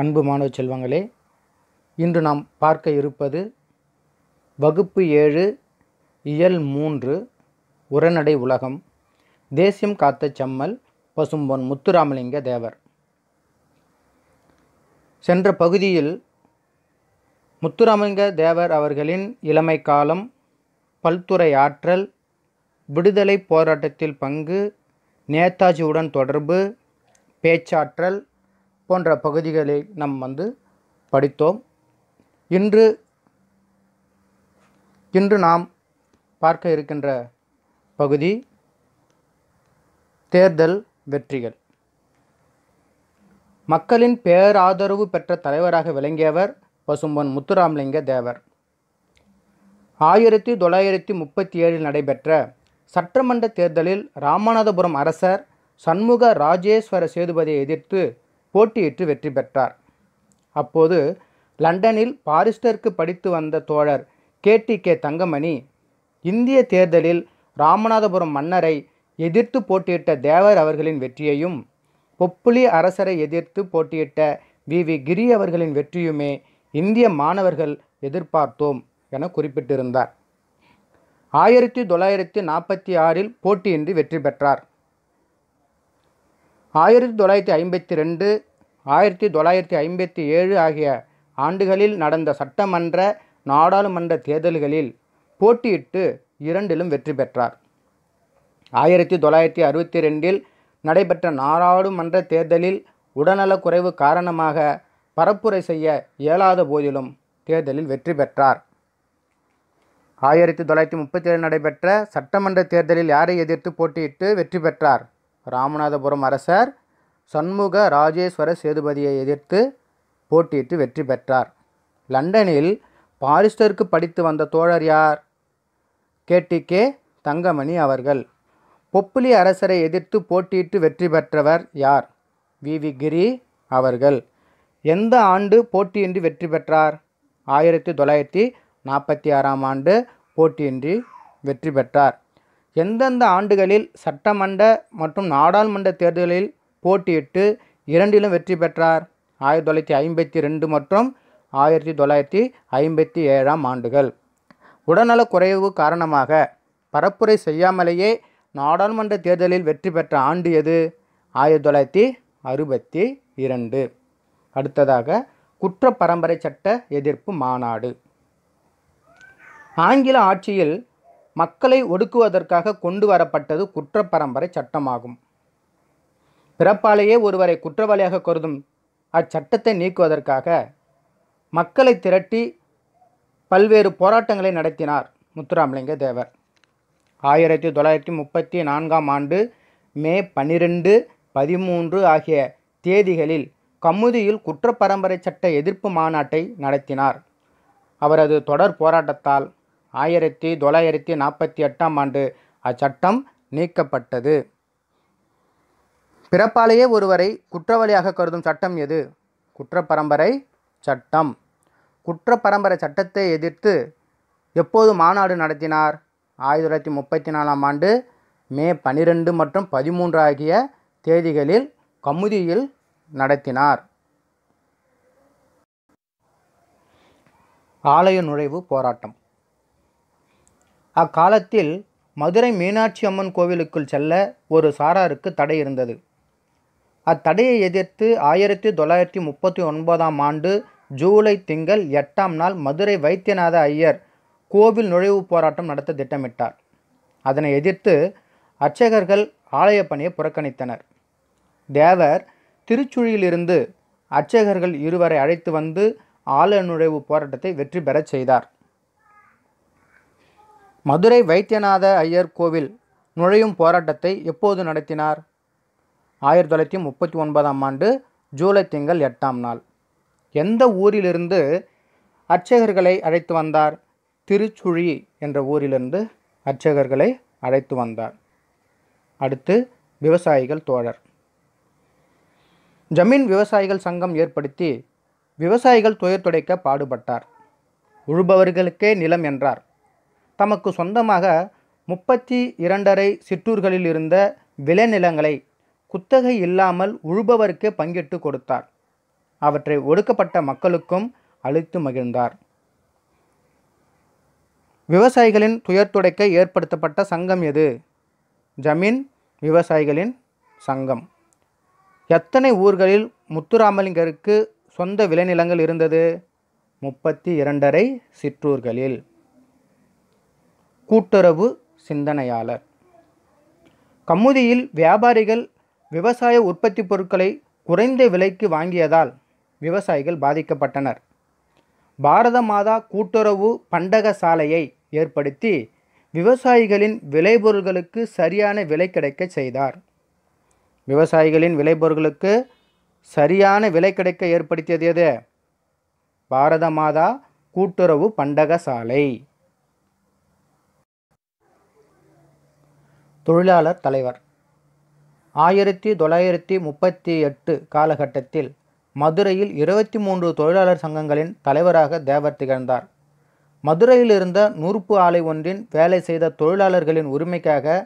அன்பு மாணவ செல்வங்களே இன்று நாம் பார்க்க இருப்பது வகுப்பு ஏழு இயல் மூன்று உரநடை உலகம் தேசியம் காத்த செம்மல் பசும்பொன் முத்துராமலிங்க தேவர் சென்ற பகுதியில் முத்துராமலிங்க தேவர் அவர்களின் இளமை காலம் பல்துறை ஆற்றல் விடுதலை போராட்டத்தில் பங்கு நேதாஜியுடன் தொடர்பு பேச்சாற்றல் போன்ற பகுதிகளை நாம் வந்து படித்தோம் இன்று இன்று நாம் பார்க்க இருக்கின்ற பகுதி தேர்தல் வெற்றிகள் மக்களின் பேராதரவு பெற்ற தலைவராக விளங்கியவர் பசும்பொன் முத்துராமலிங்க தேவர் ஆயிரத்தி தொள்ளாயிரத்தி முப்பத்தி ஏழில் நடைபெற்ற சட்டமன்ற தேர்தலில் ராமநாதபுரம் அரசர் சண்முக ராஜேஸ்வர சேதுபதியை எதிர்த்து போட்டியிட்டு வெற்றி பெற்றார் அப்போது லண்டனில் பாரிஸ்டருக்கு படித்து வந்த தோழர் கே டி கே தங்கமணி இந்திய தேர்தலில் ராமநாதபுரம் மன்னரை எதிர்த்து போட்டியிட்ட தேவர் அவர்களின் வெற்றியையும் பொப்புலி அரசரை எதிர்த்து போட்டியிட்ட வி வி கிரி அவர்களின் வெற்றியுமே இந்திய மாணவர்கள் எதிர்பார்த்தோம் என குறிப்பிட்டிருந்தார் ஆயிரத்தி தொள்ளாயிரத்தி நாற்பத்தி ஆறில் போட்டியின்றி வெற்றி பெற்றார் ஆயிரத்தி தொள்ளாயிரத்தி ஐம்பத்தி ரெண்டு ஆயிரத்தி தொள்ளாயிரத்தி ஐம்பத்தி ஏழு ஆகிய ஆண்டுகளில் நடந்த சட்டமன்ற நாடாளுமன்ற தேர்தல்களில் போட்டியிட்டு இரண்டிலும் வெற்றி பெற்றார் ஆயிரத்தி தொள்ளாயிரத்தி அறுபத்தி ரெண்டில் நடைபெற்ற நாடாளுமன்ற தேர்தலில் உடல்நலக்குறைவு காரணமாக பரப்புரை செய்ய இயலாத போதிலும் தேர்தலில் வெற்றி பெற்றார் ஆயிரத்தி தொள்ளாயிரத்தி முப்பத்தி ஏழு நடைபெற்ற சட்டமன்ற தேர்தலில் யாரை எதிர்த்து போட்டியிட்டு வெற்றி பெற்றார் ராமநாதபுரம் அரசர் சண்முக ராஜேஸ்வர சேதுபதியை எதிர்த்து போட்டியிட்டு வெற்றி பெற்றார் லண்டனில் பாரிஸ்டருக்கு படித்து வந்த தோழர் யார் கேடி கே தங்கமணி அவர்கள் பொப்புலி அரசரை எதிர்த்து போட்டியிட்டு வெற்றி பெற்றவர் யார் வி வி கிரி அவர்கள் எந்த ஆண்டு போட்டியின்றி வெற்றி பெற்றார் ஆயிரத்தி தொள்ளாயிரத்தி நாற்பத்தி ஆறாம் ஆண்டு போட்டியின்றி வெற்றி பெற்றார் எந்தெந்த ஆண்டுகளில் சட்டமன்ற மற்றும் நாடாளுமன்ற தேர்தலில் போட்டியிட்டு இரண்டிலும் வெற்றி பெற்றார் ஆயிரத்தி தொள்ளாயிரத்தி ஐம்பத்தி ரெண்டு மற்றும் ஆயிரத்தி தொள்ளாயிரத்தி ஐம்பத்தி ஏழாம் ஆண்டுகள் உடல்நலக் குறைவு காரணமாக பரப்புரை செய்யாமலேயே நாடாளுமன்ற தேர்தலில் வெற்றி பெற்ற ஆண்டு எது ஆயிரத்தி தொள்ளாயிரத்தி அறுபத்தி இரண்டு அடுத்ததாக குற்ற பரம்பரை சட்ட எதிர்ப்பு மாநாடு ஆங்கில ஆட்சியில் மக்களை ஒடுக்குவதற்காக கொண்டு வரப்பட்டது குற்ற பரம்பரை சட்டமாகும் பிறப்பாலேயே ஒருவரை குற்றவாளியாக கருதும் அச்சட்டத்தை நீக்குவதற்காக மக்களை திரட்டி பல்வேறு போராட்டங்களை நடத்தினார் முத்துராமலிங்க தேவர் ஆயிரத்தி தொள்ளாயிரத்தி முப்பத்தி நான்காம் ஆண்டு மே பன்னிரெண்டு பதிமூன்று ஆகிய தேதிகளில் கமுதியில் குற்றப்பரம்பரை சட்ட எதிர்ப்பு மாநாட்டை நடத்தினார் அவரது தொடர் போராட்டத்தால் ஆயிரத்தி தொள்ளாயிரத்தி நாற்பத்தி எட்டாம் ஆண்டு அச்சட்டம் நீக்கப்பட்டது பிறப்பாலேயே ஒருவரை குற்றவாளியாக கருதும் சட்டம் எது குற்றப்பரம்பரை சட்டம் குற்றப்பரம்பரை சட்டத்தை எதிர்த்து எப்போது மாநாடு நடத்தினார் ஆயிரத்தி தொள்ளாயிரத்தி முப்பத்தி நாலாம் ஆண்டு மே பனிரெண்டு மற்றும் பதிமூன்று ஆகிய தேதிகளில் கமுதியில் நடத்தினார் ஆலய நுழைவு போராட்டம் அக்காலத்தில் மதுரை மீனாட்சி அம்மன் கோவிலுக்குள் செல்ல ஒரு சாராருக்கு தடை இருந்தது அத்தடையை எதிர்த்து ஆயிரத்தி தொள்ளாயிரத்தி முப்பத்தி ஒன்பதாம் ஆண்டு ஜூலை திங்கள் எட்டாம் நாள் மதுரை வைத்தியநாத ஐயர் கோவில் நுழைவுப் போராட்டம் நடத்த திட்டமிட்டார் அதனை எதிர்த்து அர்ச்சகர்கள் ஆலய பணியை புறக்கணித்தனர் தேவர் திருச்சுழியிலிருந்து அர்ச்சகர்கள் இருவரை அழைத்து வந்து ஆலய நுழைவு போராட்டத்தை வெற்றி பெறச் செய்தார் மதுரை வைத்தியநாத ஐயர் கோவில் நுழையும் போராட்டத்தை எப்போது நடத்தினார் ஆயிரத்தி தொள்ளாயிரத்தி முப்பத்தி ஒன்பதாம் ஆண்டு ஜூலை திங்கள் எட்டாம் நாள் எந்த ஊரிலிருந்து அர்ச்சகர்களை அழைத்து வந்தார் திருச்சுழி என்ற ஊரிலிருந்து அர்ச்சகர்களை அழைத்து வந்தார் அடுத்து விவசாயிகள் தோழர் ஜமீன் விவசாயிகள் சங்கம் ஏற்படுத்தி விவசாயிகள் துயர் துடைக்க பாடுபட்டார் உழுபவர்களுக்கே நிலம் என்றார் தமக்கு சொந்தமாக முப்பத்தி இரண்டரை சிற்றூர்களில் இருந்த விளைநிலங்களை குத்தகை இல்லாமல் உழுபவருக்கே பங்கிட்டு கொடுத்தார் அவற்றை ஒடுக்கப்பட்ட மக்களுக்கும் அளித்து மகிழ்ந்தார் விவசாயிகளின் துயர் துடைக்க ஏற்படுத்தப்பட்ட சங்கம் எது ஜமீன் விவசாயிகளின் சங்கம் எத்தனை ஊர்களில் முத்துராமலிங்கருக்கு சொந்த விளைநிலங்கள் இருந்தது முப்பத்தி இரண்டரை சிற்றூர்களில் கூட்டுறவு சிந்தனையாளர் கம்முதியில் வியாபாரிகள் விவசாய உற்பத்தி பொருட்களை குறைந்த விலைக்கு வாங்கியதால் விவசாயிகள் பாதிக்கப்பட்டனர் பாரத மாதா கூட்டுறவு பண்டக சாலையை ஏற்படுத்தி விவசாயிகளின் விளைபொருள்களுக்கு சரியான விலை கிடைக்க செய்தார் விவசாயிகளின் விளைபொருள்களுக்கு சரியான விலை கிடைக்க ஏற்படுத்தியது எது பாரத மாதா கூட்டுறவு பண்டக சாலை தொழிலாளர் தலைவர் ஆயிரத்தி தொள்ளாயிரத்தி முப்பத்தி எட்டு காலகட்டத்தில் மதுரையில் இருபத்தி மூன்று தொழிலாளர் சங்கங்களின் தலைவராக தேவர் திகழ்ந்தார் மதுரையில் இருந்த நூற்பு ஆலை ஒன்றின் வேலை செய்த தொழிலாளர்களின் உரிமைக்காக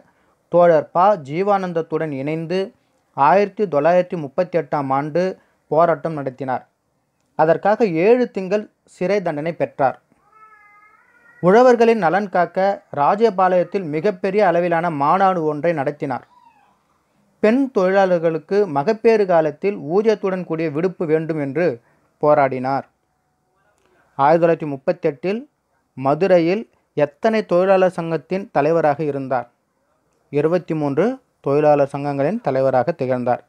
தோழர் ப ஜீவானந்தத்துடன் இணைந்து ஆயிரத்தி தொள்ளாயிரத்தி முப்பத்தி எட்டாம் ஆண்டு போராட்டம் நடத்தினார் அதற்காக ஏழு திங்கள் சிறை தண்டனை பெற்றார் உழவர்களின் நலன் காக்க ராஜபாளையத்தில் மிகப்பெரிய அளவிலான மாநாடு ஒன்றை நடத்தினார் பெண் தொழிலாளர்களுக்கு மகப்பேறு காலத்தில் ஊதியத்துடன் கூடிய விடுப்பு வேண்டும் என்று போராடினார் ஆயிரத்தி தொள்ளாயிரத்தி முப்பத்தெட்டில் மதுரையில் எத்தனை தொழிலாளர் சங்கத்தின் தலைவராக இருந்தார் இருபத்தி மூன்று தொழிலாளர் சங்கங்களின் தலைவராக திகழ்ந்தார்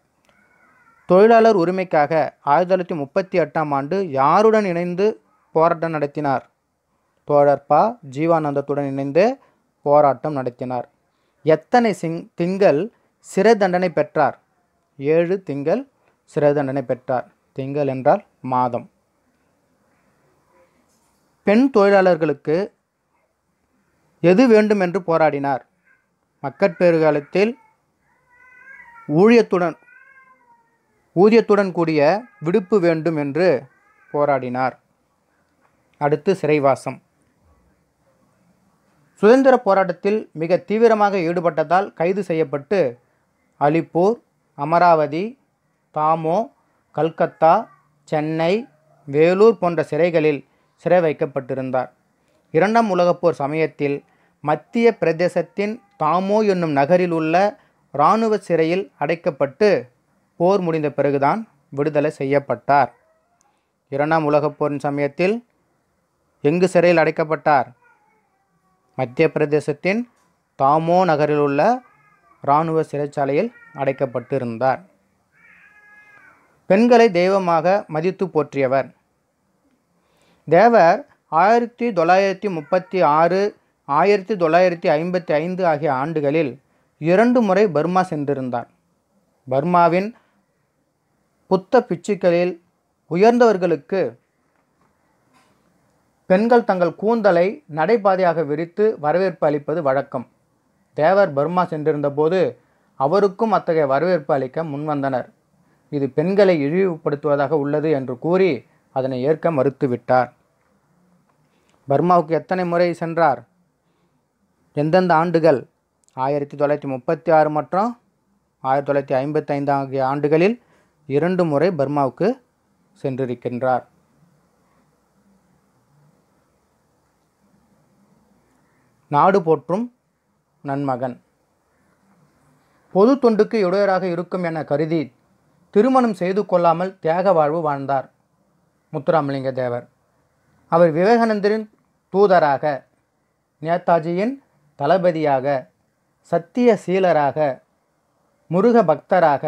தொழிலாளர் உரிமைக்காக ஆயிரத்தி தொள்ளாயிரத்தி முப்பத்தி எட்டாம் ஆண்டு யாருடன் இணைந்து போராட்டம் நடத்தினார் தோழர் ப ஜீவானந்தத்துடன் இணைந்து போராட்டம் நடத்தினார் எத்தனை சிங் திங்கள் சிறை தண்டனை பெற்றார் ஏழு திங்கள் சிறை தண்டனை பெற்றார் திங்கள் என்றால் மாதம் பெண் தொழிலாளர்களுக்கு எது வேண்டும் என்று போராடினார் மக்கட்பேறு காலத்தில் ஊழியத்துடன் ஊதியத்துடன் கூடிய விடுப்பு வேண்டும் என்று போராடினார் அடுத்து சிறைவாசம் சுதந்திர போராட்டத்தில் மிக தீவிரமாக ஈடுபட்டதால் கைது செய்யப்பட்டு அலிப்பூர் அமராவதி தாமோ கல்கத்தா சென்னை வேலூர் போன்ற சிறைகளில் சிறை வைக்கப்பட்டிருந்தார் இரண்டாம் உலகப்போர் சமயத்தில் மத்திய பிரதேசத்தின் தாமோ என்னும் நகரில் உள்ள இராணுவ சிறையில் அடைக்கப்பட்டு போர் முடிந்த பிறகுதான் விடுதலை செய்யப்பட்டார் இரண்டாம் உலகப் போரின் சமயத்தில் எங்கு சிறையில் அடைக்கப்பட்டார் மத்திய பிரதேசத்தின் தாமோ நகரில் உள்ள இராணுவ சிறைச்சாலையில் அடைக்கப்பட்டிருந்தார் பெண்களை தெய்வமாக மதித்து போற்றியவர் தேவர் ஆயிரத்தி தொள்ளாயிரத்தி முப்பத்தி ஆறு ஆயிரத்தி தொள்ளாயிரத்தி ஐம்பத்தி ஐந்து ஆகிய ஆண்டுகளில் இரண்டு முறை பர்மா சென்றிருந்தார் பர்மாவின் புத்த பிச்சுக்களில் உயர்ந்தவர்களுக்கு பெண்கள் தங்கள் கூந்தலை நடைபாதையாக விரித்து வரவேற்பு அளிப்பது வழக்கம் தேவர் பர்மா சென்றிருந்தபோது அவருக்கும் அத்தகைய வரவேற்பு அளிக்க முன்வந்தனர் இது பெண்களை இழிவுபடுத்துவதாக உள்ளது என்று கூறி அதனை ஏற்க மறுத்துவிட்டார் பர்மாவுக்கு எத்தனை முறை சென்றார் எந்தெந்த ஆண்டுகள் ஆயிரத்தி தொள்ளாயிரத்தி முப்பத்தி ஆறு மற்றும் ஆயிரத்தி தொள்ளாயிரத்தி ஐம்பத்தைந்து ஆகிய ஆண்டுகளில் இரண்டு முறை பர்மாவுக்கு சென்றிருக்கின்றார் நாடு போற்றும் நன்மகன் பொது தொண்டுக்கு இடையராக இருக்கும் என கருதி திருமணம் செய்து கொள்ளாமல் தியாக வாழ்வு வாழ்ந்தார் முத்துராமலிங்க தேவர் அவர் விவேகானந்தரின் தூதராக நேதாஜியின் தளபதியாக சத்திய சீலராக முருக பக்தராக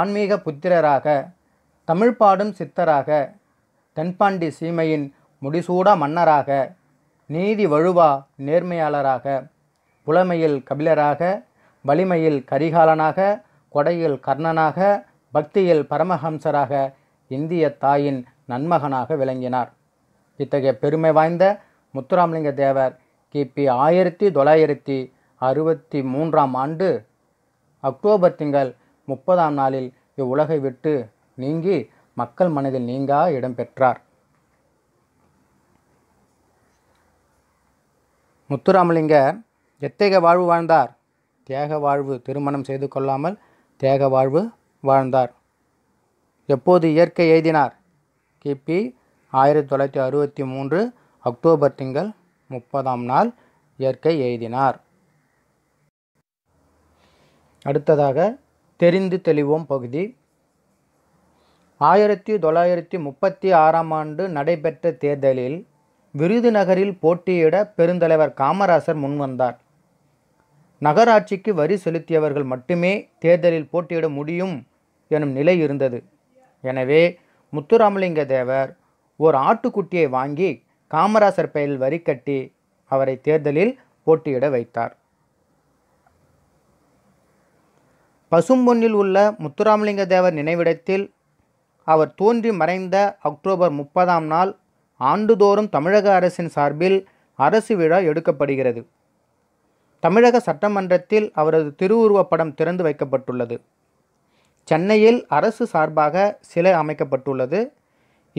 ஆன்மீக புத்திரராக தமிழ்பாடும் சித்தராக தென்பாண்டி சீமையின் முடிசூடா மன்னராக நீதி வழுவா நேர்மையாளராக புலமையில் கபிலராக வலிமையில் கரிகாலனாக கொடையில் கர்ணனாக பக்தியில் பரமஹம்சராக இந்திய தாயின் நன்மகனாக விளங்கினார் இத்தகைய பெருமை வாய்ந்த முத்துராமலிங்க தேவர் கிபி ஆயிரத்தி தொள்ளாயிரத்தி அறுபத்தி மூன்றாம் ஆண்டு அக்டோபர் திங்கள் முப்பதாம் நாளில் இவ்வுலகை விட்டு நீங்கி மக்கள் மனதில் நீங்கா இடம்பெற்றார் முத்துராமலிங்கர் எத்தேக வாழ்வு வாழ்ந்தார் தேக வாழ்வு திருமணம் செய்து கொள்ளாமல் தேக வாழ்வு வாழ்ந்தார் எப்போது இயற்கை எழுதினார் கிபி ஆயிரத்தி தொள்ளாயிரத்தி அறுபத்தி மூன்று அக்டோபர் திங்கள் முப்பதாம் நாள் இயற்கை எழுதினார் அடுத்ததாக தெரிந்து தெளிவோம் பகுதி ஆயிரத்தி தொள்ளாயிரத்தி முப்பத்தி ஆறாம் ஆண்டு நடைபெற்ற தேர்தலில் விருதுநகரில் போட்டியிட பெருந்தலைவர் காமராசர் முன்வந்தார் நகராட்சிக்கு வரி செலுத்தியவர்கள் மட்டுமே தேர்தலில் போட்டியிட முடியும் எனும் நிலை இருந்தது எனவே முத்துராமலிங்க தேவர் ஓர் ஆட்டுக்குட்டியை வாங்கி காமராசர் பெயரில் வரி கட்டி அவரை தேர்தலில் போட்டியிட வைத்தார் பசும்பொன்னில் உள்ள முத்துராமலிங்க தேவர் நினைவிடத்தில் அவர் தோன்றி மறைந்த அக்டோபர் முப்பதாம் நாள் ஆண்டுதோறும் தமிழக அரசின் சார்பில் அரசு விழா எடுக்கப்படுகிறது தமிழக சட்டமன்றத்தில் அவரது திருவுருவப்படம் திறந்து வைக்கப்பட்டுள்ளது சென்னையில் அரசு சார்பாக சிலை அமைக்கப்பட்டுள்ளது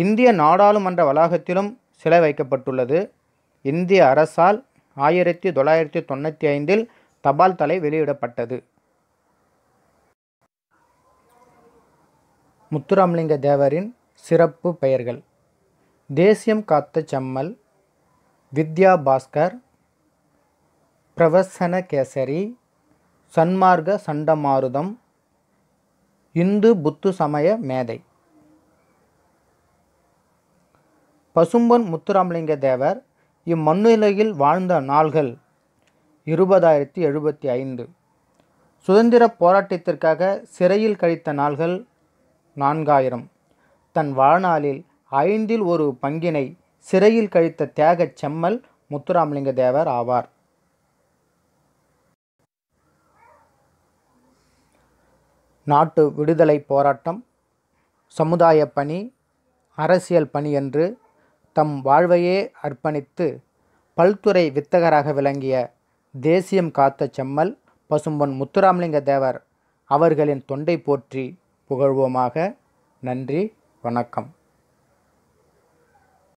இந்திய நாடாளுமன்ற வளாகத்திலும் சிலை வைக்கப்பட்டுள்ளது இந்திய அரசால் ஆயிரத்தி தொள்ளாயிரத்தி தொண்ணூற்றி ஐந்தில் தபால் தலை வெளியிடப்பட்டது முத்துராமலிங்க தேவரின் சிறப்பு பெயர்கள் தேசியம் காத்த செம்மல் வித்யா பாஸ்கர் பிரவசன கேசரி சன்மார்க்க சண்டமாருதம் இந்து புத்து சமய மேதை பசும்பன் முத்துராமலிங்க தேவர் இம்மண்ணுலகில் வாழ்ந்த நாள்கள் இருபதாயிரத்தி எழுபத்தி ஐந்து சுதந்திர போராட்டத்திற்காக சிறையில் கழித்த நாள்கள் நான்காயிரம் தன் வாழ்நாளில் ஐந்தில் ஒரு பங்கினை சிறையில் கழித்த தியாகச் செம்மல் முத்துராமலிங்க தேவர் ஆவார் நாட்டு விடுதலை போராட்டம் சமுதாய பணி அரசியல் பணி என்று தம் வாழ்வையே அர்ப்பணித்து பல்துறை வித்தகராக விளங்கிய தேசியம் காத்த செம்மல் பசும்பொன் முத்துராமலிங்க தேவர் அவர்களின் தொண்டை போற்றி புகழ்வோமாக நன்றி வணக்கம்